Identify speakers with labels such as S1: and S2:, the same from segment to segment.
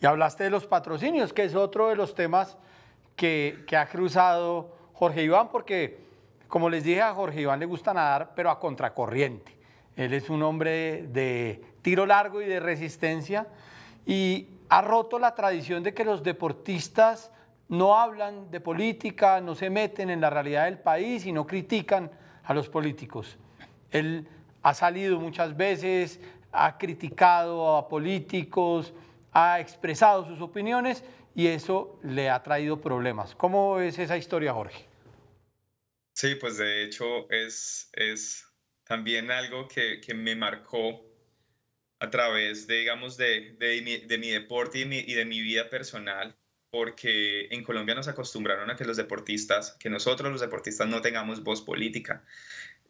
S1: Y hablaste de los patrocinios, que es otro de los temas que, ha cruzado Jorge Iván, porque como les dije, a Jorge Iván le gusta nadar, pero a contracorriente. Él es un hombre de tiro largo y de resistencia y ha roto la tradición de que los deportistas no hablan de política, no se meten en la realidad del país y no critican a los políticos. Él ha salido muchas veces, ha criticado a políticos, ha expresado sus opiniones y eso le ha traído problemas. ¿Cómo es esa historia, Jorge? Sí, pues de hecho es, es también algo que, que me marcó a través, de, digamos, de, de, mi, deporte y, y de mi vida personal, porque en Colombia nos acostumbraron a que los deportistas, que nosotros los deportistas no tengamos voz política,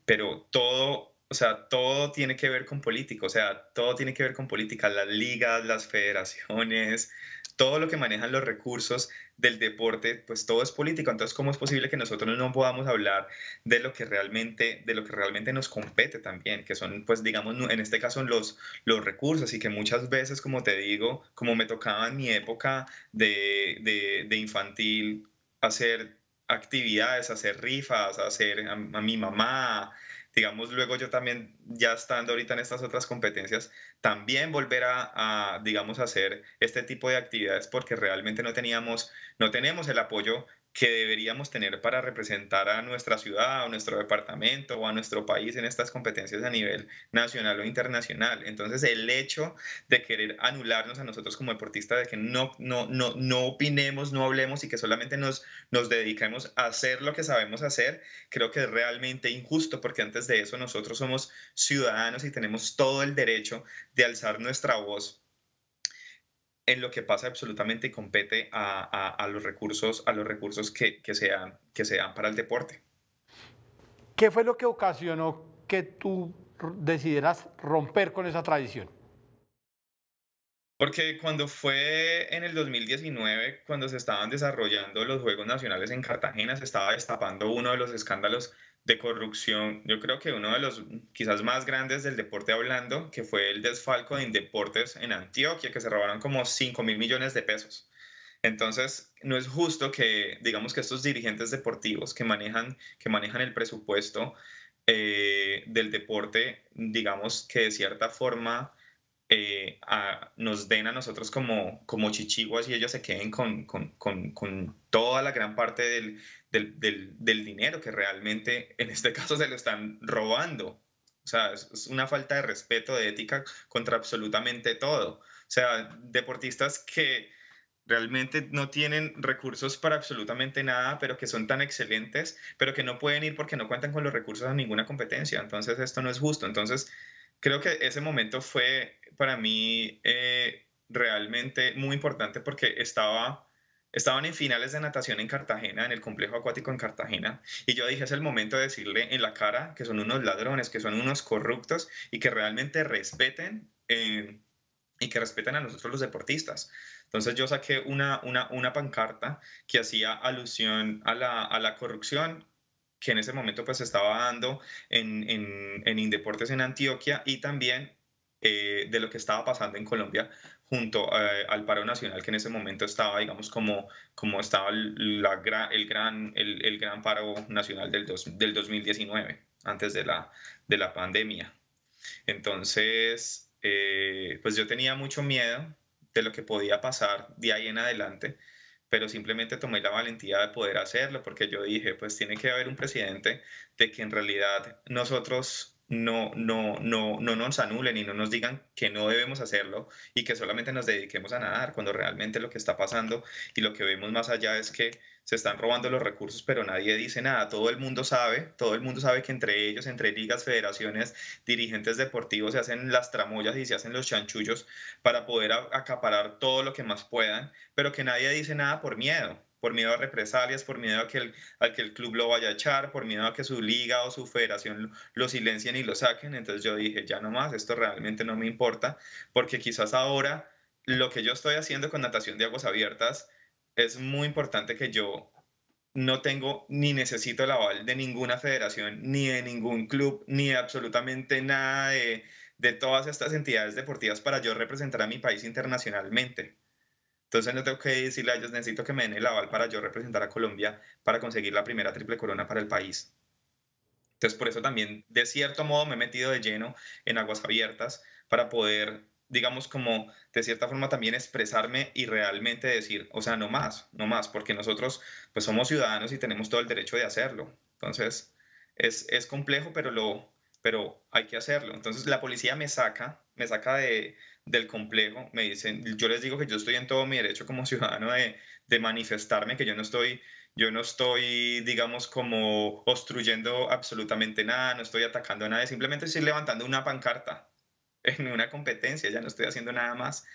S1: pero todo o sea, todo tiene que ver con política, o sea, todo tiene que ver con política, las ligas, las federaciones, todo lo que manejan los recursos del deporte, pues todo es político. Entonces, ¿cómo es posible que nosotros no podamos hablar de lo que realmente, de lo que realmente nos compete también, que son, pues, digamos, en este caso los, los recursos y que muchas veces, como te digo, como me tocaba en mi época de, de, infantil hacer actividades, hacer rifas, hacer a mi mamá, digamos, luego yo también, ya estando ahorita en estas otras competencias, también volver a, a digamos, hacer este tipo de actividades porque realmente no teníamos, no tenemos el apoyo que deberíamos tener para representar a nuestra ciudad, o nuestro departamento o a nuestro país en estas competencias a nivel nacional o internacional. Entonces, el hecho de querer anularnos a nosotros como deportistas, de que no, no, no, no opinemos, no hablemos y que solamente nos, nos dediquemos a hacer lo que sabemos hacer, creo que es realmente injusto porque antes de eso nosotros somos ciudadanos y tenemos todo el derecho de alzar nuestra voz en lo que pasa absolutamente compete a, los recursos, a los recursos que, sean, que se dan para el deporte. ¿Qué fue lo que ocasionó que tú decidieras romper con esa tradición? Porque cuando fue en el 2019, cuando se estaban desarrollando los Juegos Nacionales en Cartagena, se estaba destapando uno de los escándalos de corrupción, yo creo que uno de los quizás más grandes del deporte hablando, que fue el desfalco en deportes en Antioquia, que se robaron como 5 mil millones de pesos. Entonces, no es justo que, digamos que estos dirigentes deportivos que manejan, que manejan el presupuesto eh, del deporte, digamos que de cierta forma eh, nos den a nosotros como, como chichiguas y ellos se queden con, con, con, toda la gran parte del, del, del, dinero que realmente en este caso se lo están robando. O sea, es, es una falta de respeto, de ética contra absolutamente todo. O sea, deportistas que realmente no tienen recursos para absolutamente nada, pero que son tan excelentes, pero que no pueden ir porque no cuentan con los recursos a ninguna competencia. Entonces, esto no es justo. Entonces, creo que ese momento fue para mí eh, realmente muy importante porque estaba, estaban en finales de natación en Cartagena, en el complejo acuático en Cartagena, y yo dije, es el momento de decirle en la cara que son unos ladrones, que son unos corruptos y que realmente respeten. Eh, y que respeten a nosotros los deportistas. Entonces yo saqué una, una, una pancarta que hacía alusión a la, a la corrupción que en ese momento pues se estaba dando en, en, en Indeportes en Antioquia y también eh, de lo que estaba pasando en Colombia junto eh, al paro nacional que en ese momento estaba, digamos, como, como estaba la, el, gran, el, gran paro nacional del, del 2019, antes de la, de la pandemia. Entonces, eh, pues yo tenía mucho miedo de lo que podía pasar de ahí en adelante pero simplemente tomé la valentía de poder hacerlo porque yo dije, pues tiene que haber un presidente de que en realidad nosotros no, no, no, no nos anulen y no nos digan que no debemos hacerlo y que solamente nos dediquemos a nadar, cuando realmente lo que está pasando y lo que vemos más allá es que se están robando los recursos, pero nadie dice nada. Todo el mundo sabe, todo el mundo sabe que entre ellos, entre ligas, federaciones, dirigentes deportivos, se hacen las tramoyas y se hacen los chanchullos para poder acaparar todo lo que más puedan, pero que nadie dice nada por miedo por miedo a represalias, por miedo a que, el, que el club lo vaya a echar, por miedo a que su liga o su federación lo, silencien y lo saquen. Entonces yo dije, ya no más, esto realmente no me importa, porque quizás ahora lo que yo estoy haciendo con natación de aguas abiertas es muy importante que yo no tengo ni necesito el aval de ninguna federación, ni de ningún club, ni absolutamente nada de, de todas estas entidades deportivas para yo representar a mi país internacionalmente. Entonces no tengo que decirle a ellos, necesito que me den el aval para yo representar a Colombia para conseguir la primera triple corona para el país. Entonces por eso también, de cierto modo, me he metido de lleno en aguas abiertas para poder, digamos, como de cierta forma también expresarme y realmente decir, o sea, no más, no más, porque nosotros pues somos ciudadanos y tenemos todo el derecho de hacerlo. Entonces es, es complejo, pero, lo, pero hay que hacerlo. Entonces la policía me saca, me saca de, del complejo, me dicen, yo les digo que yo estoy en todo mi derecho como ciudadano de, de manifestarme, que yo no estoy, yo no estoy, digamos, como obstruyendo absolutamente nada, no estoy atacando a nadie, simplemente estoy levantando una pancarta en una competencia, ya no estoy haciendo nada más,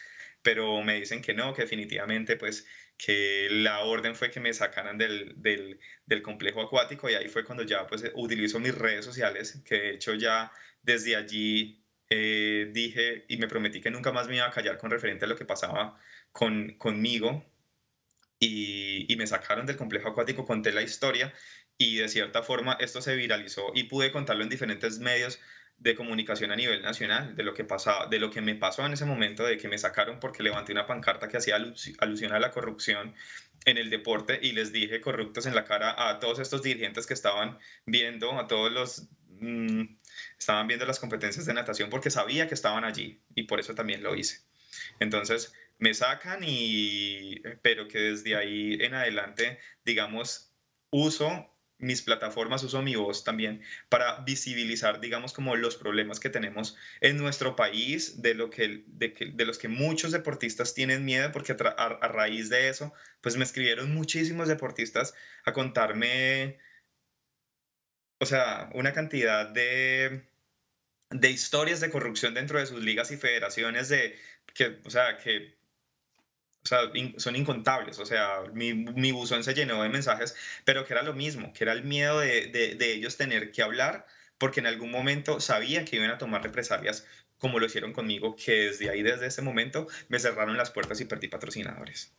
S1: pero me dicen que no, que definitivamente, pues, que la orden fue que me sacaran del, del, del complejo acuático y ahí fue cuando ya, pues, utilizo mis redes sociales, que de hecho ya desde allí eh, dije y me prometí que nunca más me iba a callar con referente a lo que pasaba con, conmigo y, y, me sacaron del complejo acuático, conté la historia y de cierta forma esto se viralizó y pude contarlo en diferentes medios de comunicación a nivel nacional, de lo que pasaba, de lo que me pasó en ese momento, de que me sacaron porque levanté una pancarta que hacía alusión a la corrupción en el deporte y les dije corruptos en la cara a todos estos dirigentes que estaban viendo, a todos los Mm, estaban viendo las competencias de natación porque sabía que estaban allí y por eso también lo hice. Entonces me sacan y, pero que desde ahí en adelante, digamos, uso mis plataformas, uso mi voz también para visibilizar, digamos, como los problemas que tenemos en nuestro país, de, lo que, de, los que muchos deportistas tienen miedo, porque a, raíz de eso, pues me escribieron muchísimos deportistas a contarme o sea, una cantidad de, de historias de corrupción dentro de sus ligas y federaciones de que, o sea, que o sea, son incontables. O sea, mi, buzón se llenó de mensajes, pero que era lo mismo, que era el miedo de, de, ellos tener que hablar porque en algún momento sabía que iban a tomar represalias como lo hicieron conmigo, que desde ahí, desde ese momento, me cerraron las puertas y perdí patrocinadores.